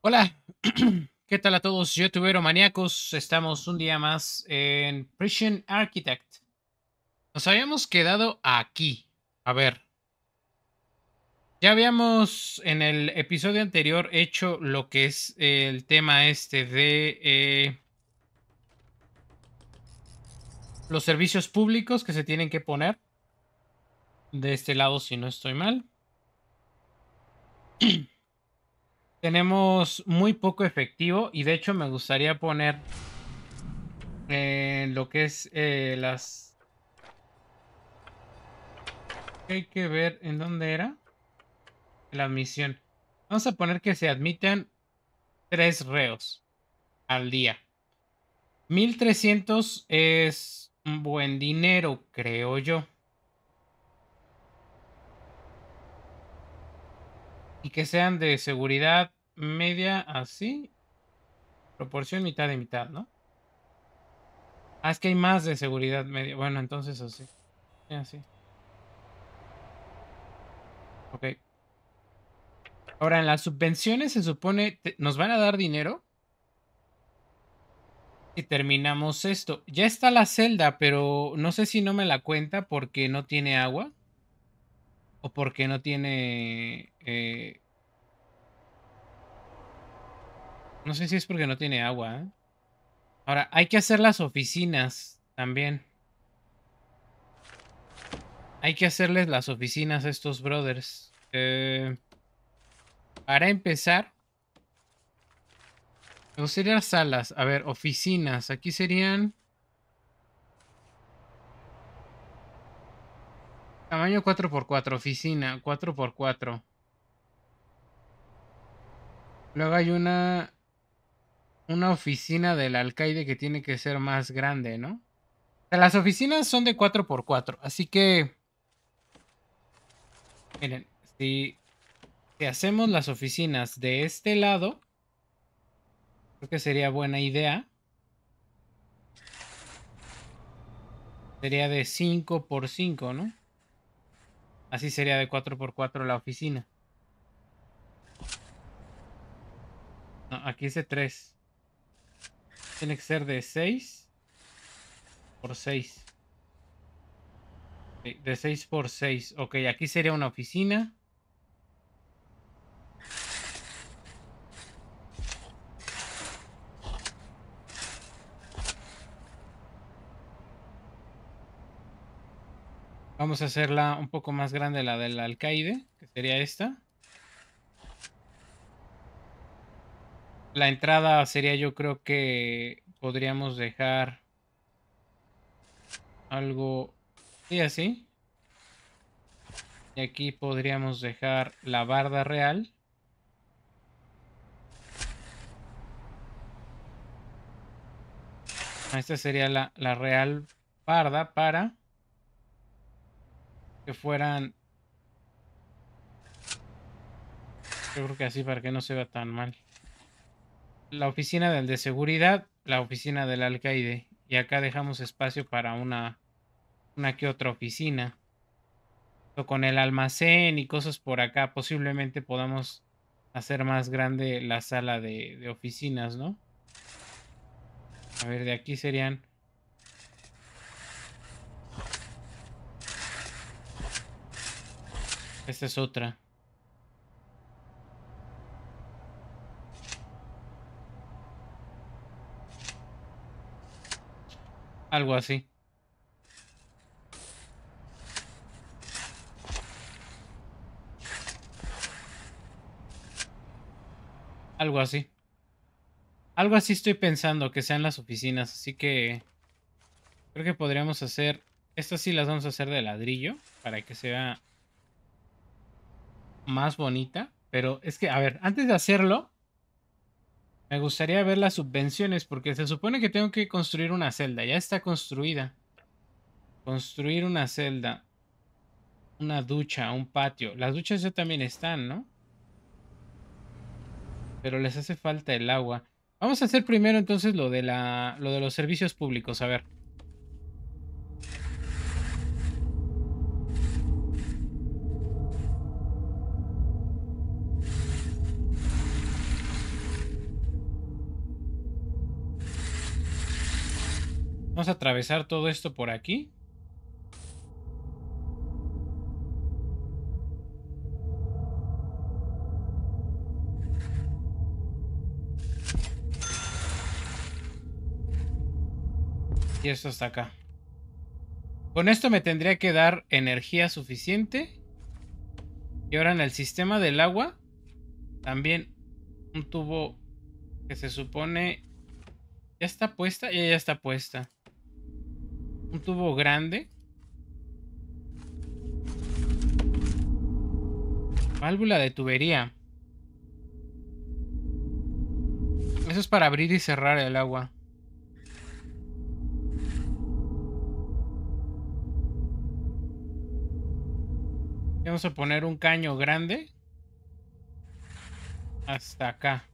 Hola, ¿qué tal a todos? Yo maníacos, estamos un día más en Prison Architect. Nos habíamos quedado aquí. A ver. Ya habíamos en el episodio anterior hecho lo que es el tema este de eh, los servicios públicos que se tienen que poner. De este lado, si no estoy mal. Tenemos muy poco efectivo y de hecho me gustaría poner en lo que es eh, las... Hay que ver en dónde era la misión. Vamos a poner que se admitan tres reos al día. 1300 es un buen dinero, creo yo. Y que sean de seguridad media así. Proporción mitad de mitad, ¿no? Ah, es que hay más de seguridad media. Bueno, entonces así. Así. Ok. Ahora, en las subvenciones se supone nos van a dar dinero. Y terminamos esto. Ya está la celda, pero no sé si no me la cuenta porque no tiene agua o porque no tiene... Eh, no sé si es porque no tiene agua. ¿eh? Ahora, hay que hacer las oficinas también. Hay que hacerles las oficinas a estos brothers. Eh, para empezar, No serían salas. A ver, oficinas. Aquí serían Tamaño 4x4, oficina 4x4. Luego hay una una oficina del alcaide que tiene que ser más grande, ¿no? las oficinas son de 4x4, así que... Miren, si, hacemos las oficinas de este lado, creo que sería buena idea. Sería de 5x5, ¿no? Así sería de 4x4 la oficina. No, aquí es de 3. Tiene que ser de 6 por 6. De 6 por 6. Ok, aquí sería una oficina. Vamos a hacerla un poco más grande, la del alcaide, que sería esta. La entrada sería yo creo que podríamos dejar algo así. Y aquí podríamos dejar la barda real. Esta sería la, la real barda para que fueran... Yo creo que así para que no se vea tan mal. La oficina del de seguridad, la oficina del alcaide. Y acá dejamos espacio para una, una que otra oficina. Con el almacén y cosas por acá, posiblemente podamos hacer más grande la sala de, de oficinas, ¿no? A ver, de aquí serían Esta es otra. Algo así. Algo así. Algo así estoy pensando que sean las oficinas, así que creo que podríamos hacer... Estas sí las vamos a hacer de ladrillo para que sea más bonita, pero es que, a ver, antes de hacerlo, me gustaría ver las subvenciones, porque se supone que tengo que construir una celda, ya está construida. Construir una celda, una ducha, un patio. Las duchas ya también están, ¿no? Pero les hace falta el agua. Vamos a hacer primero entonces lo de la lo de los servicios públicos, a ver. Vamos a atravesar todo esto por aquí. Y esto hasta acá. Con esto me tendría que dar energía suficiente. Y ahora en el sistema del agua. También un tubo que se supone... Ya está puesta. y ya está puesta. Un tubo grande. Válvula de tubería. Eso es para abrir y cerrar el agua. Vamos a poner un caño grande. Hasta acá.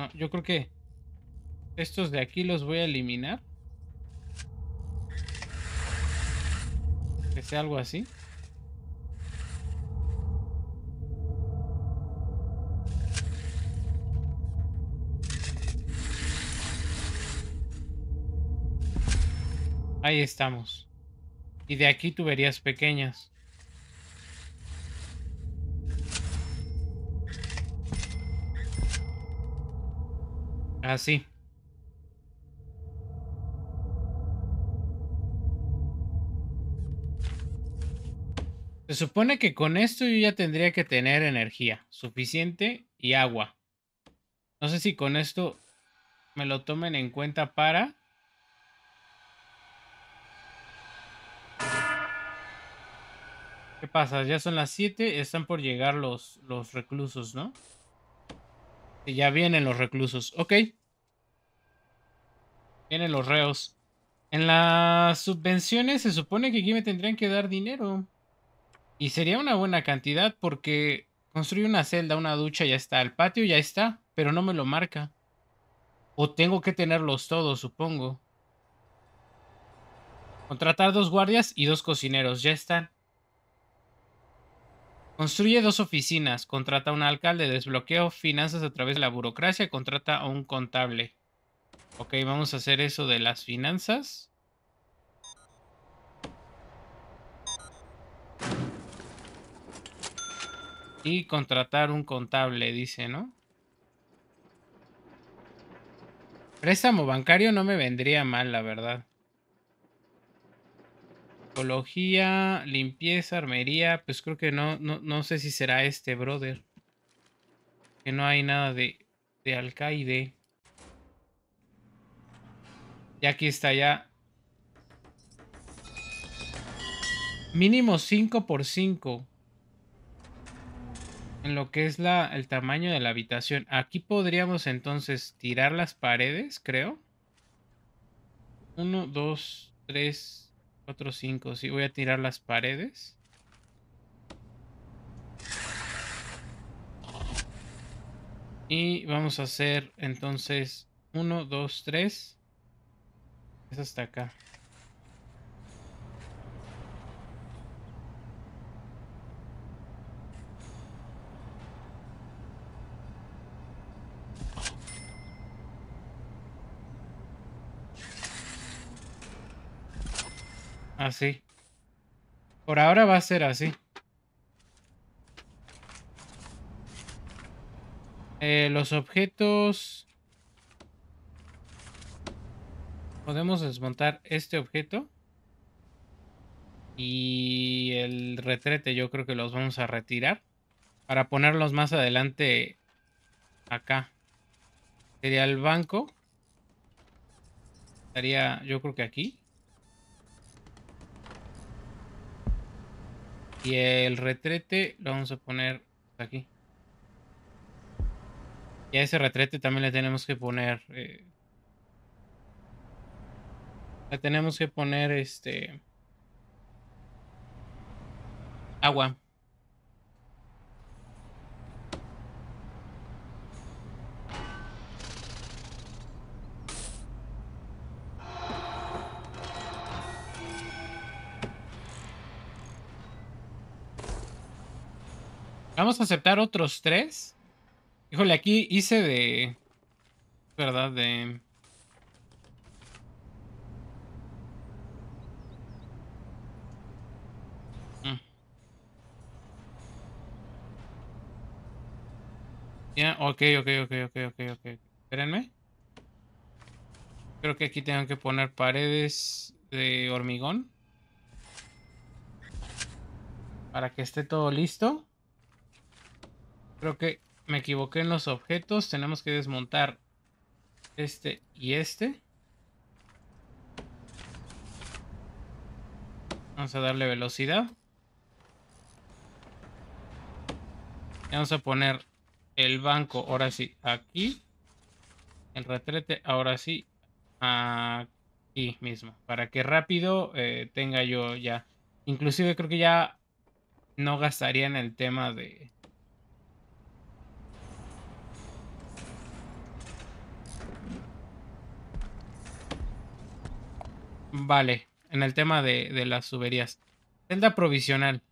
No, yo creo que estos de aquí los voy a eliminar. Que sea algo así. Ahí estamos. Y de aquí verías pequeñas. Ah, sí. Se supone que con esto yo ya tendría que tener energía suficiente y agua. No sé si con esto me lo tomen en cuenta para... ¿Qué pasa? Ya son las 7, están por llegar los, los reclusos, ¿no? ya vienen los reclusos. Ok. Vienen los reos. En las subvenciones se supone que aquí me tendrían que dar dinero. Y sería una buena cantidad porque construir una celda, una ducha, ya está. El patio ya está, pero no me lo marca. O tengo que tenerlos todos, supongo. Contratar dos guardias y dos cocineros, ya están. Construye dos oficinas, contrata a un alcalde, desbloqueo finanzas a través de la burocracia, contrata a un contable. Ok, vamos a hacer eso de las finanzas. Y contratar un contable, dice, ¿no? Préstamo bancario no me vendría mal, la verdad. Ecología, limpieza, armería. Pues creo que no, no, sé si será este, brother. Que no hay nada de, de alcaide. Y aquí está ya. Mínimo 5 por 5. En lo que es la, el tamaño de la habitación. Aquí podríamos entonces tirar las paredes, creo. 1, 2, 3, 4, 5. Sí, voy a tirar las paredes. Y vamos a hacer entonces 1, 2, 3. Es hasta acá. así. Por ahora va a ser así. Eh, los objetos... Podemos desmontar este objeto. Y el retrete yo creo que los vamos a retirar. Para ponerlos más adelante acá. Sería el banco. Estaría yo creo que aquí. Y el retrete lo vamos a poner aquí. Y a ese retrete también le tenemos que poner... Eh, le tenemos que poner este... Agua. aceptar otros tres. Híjole, aquí hice de... ¿Verdad? De... Mm. Ya, ok, ok, ok, ok, ok, ok. Espérenme. Creo que aquí tengo que poner paredes de hormigón. Para que esté todo listo. Creo que me equivoqué en los objetos. Tenemos que desmontar este y este. Vamos a darle velocidad. Vamos a poner el banco ahora sí aquí. El retrete ahora sí aquí mismo. Para que rápido eh, tenga yo ya. Inclusive creo que ya no gastaría en el tema de Vale, en el tema de, las suberías. Celda provisional.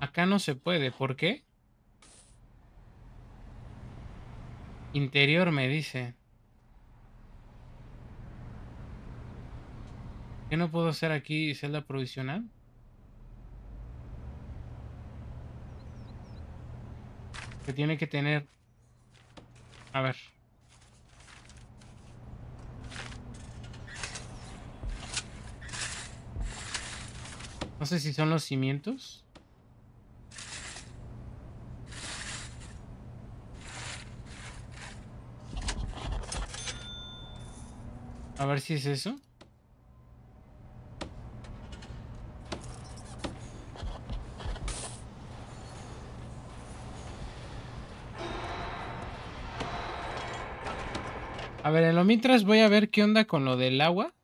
Acá no se puede, ¿por qué? Interior me dice. ¿Qué no puedo hacer aquí celda provisional? Que tiene que tener... A ver. No sé si son los cimientos. A ver si es eso. A ver, en lo mientras voy a ver qué onda con lo del agua.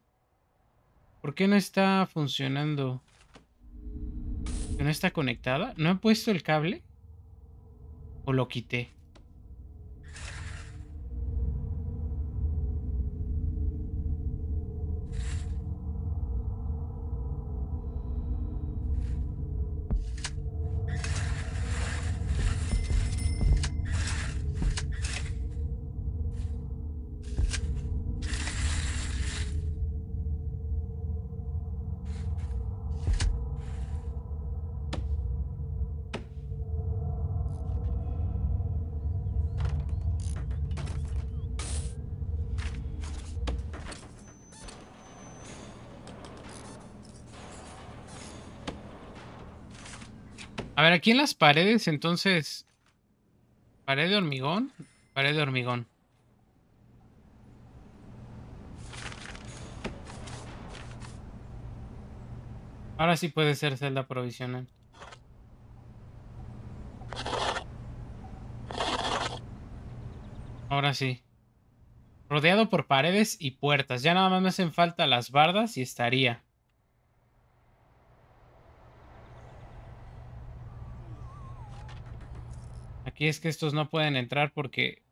¿Por qué no está funcionando? no está conectada. ¿No he puesto el cable? ¿O lo quité? A ver, aquí en las paredes, entonces... ¿Pared de hormigón? Pared de hormigón. Ahora sí puede ser celda provisional. Ahora sí. Rodeado por paredes y puertas. Ya nada más me hacen falta las bardas y estaría. Aquí es que estos no pueden entrar porque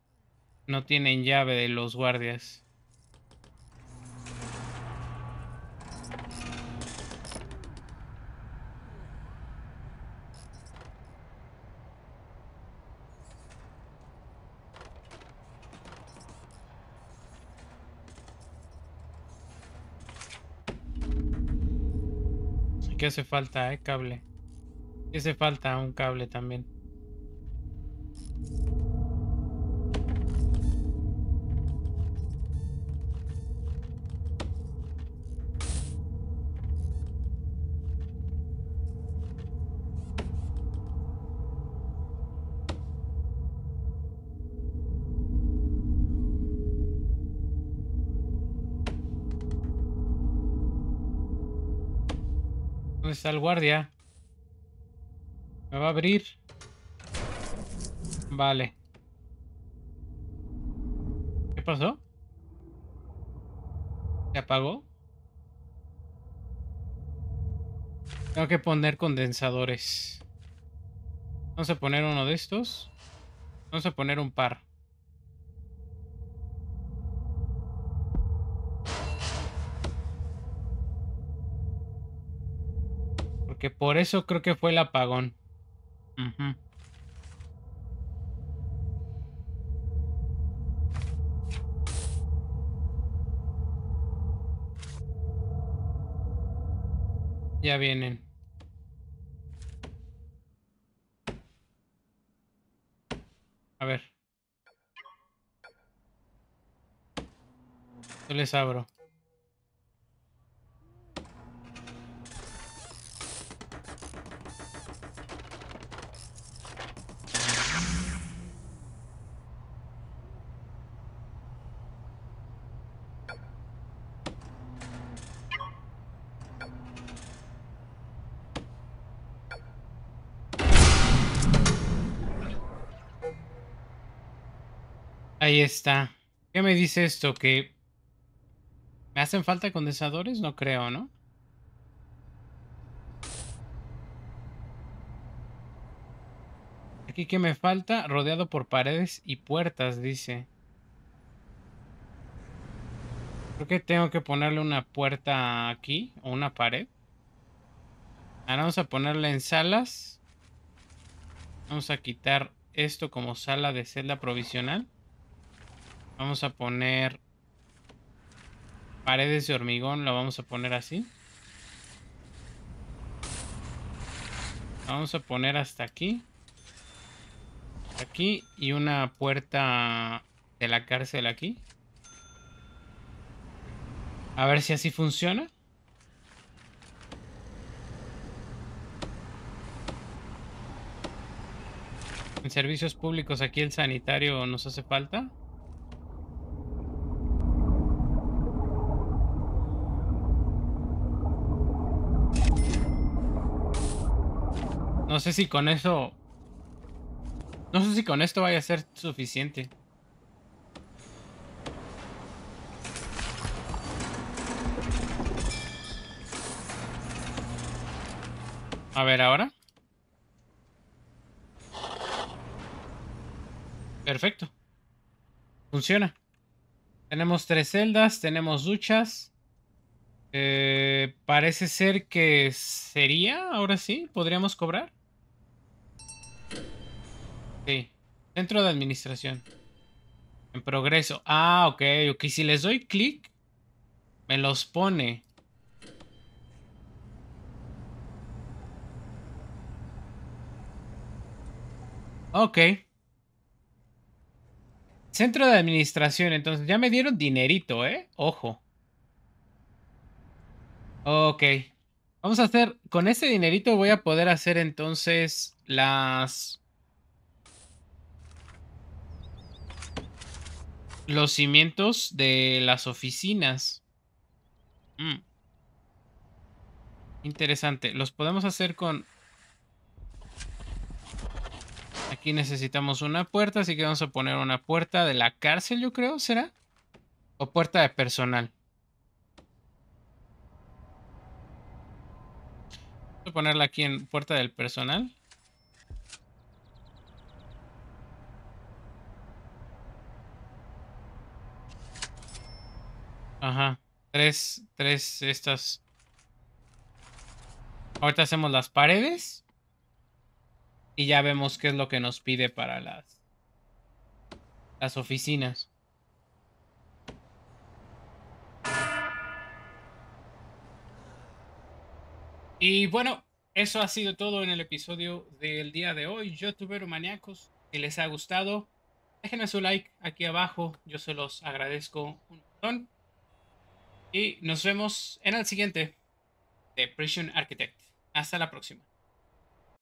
no tienen llave de los guardias. ¿Qué hace falta, eh? Cable. ¿Qué hace falta un cable también. ¿Dónde está el guardia? ¿Me va a abrir? Vale. ¿Qué pasó? ¿Se apagó? Tengo que poner condensadores. Vamos a poner uno de estos. Vamos a poner un par. por eso creo que fue el apagón. Ya vienen. A ver. Yo les abro. Ahí está. ¿Qué me dice esto? Que... ¿Me hacen falta condensadores? No creo, ¿no? Aquí que me falta, rodeado por paredes y puertas, dice. Creo que tengo que ponerle una puerta aquí, o una pared. Ahora vamos a ponerle en salas. Vamos a quitar esto como sala de celda provisional. Vamos a poner paredes de hormigón, lo vamos a poner así. vamos a poner hasta aquí. aquí y una puerta de la cárcel aquí. A ver si así funciona. En servicios públicos aquí el sanitario nos hace falta. No sé si con eso... No sé si con esto vaya a ser suficiente. A ver, ahora. Perfecto. Funciona. Tenemos tres celdas, tenemos duchas. Eh, parece ser que sería, ahora sí, podríamos cobrar. Sí. Centro de administración. En progreso. Ah, ok. Ok, si les doy clic, me los pone. Ok. Centro de administración, entonces ya me dieron dinerito, ¿eh? Ojo. Ok. Vamos a hacer, con este dinerito voy a poder hacer entonces las Los cimientos de las oficinas. Mm. Interesante. Los podemos hacer con... Aquí necesitamos una puerta, así que vamos a poner una puerta de la cárcel, yo creo, ¿será? O puerta de personal. Vamos a ponerla aquí en puerta del personal. Ajá. Tres, tres estas. Ahorita hacemos las paredes. Y ya vemos qué es lo que nos pide para las, las oficinas. Y bueno, eso ha sido todo en el episodio del día de hoy. Youtuber maníacos, si les ha gustado, déjenme su like aquí abajo. Yo se los agradezco un montón. Y nos vemos en el siguiente de Prision Architect. Hasta la próxima.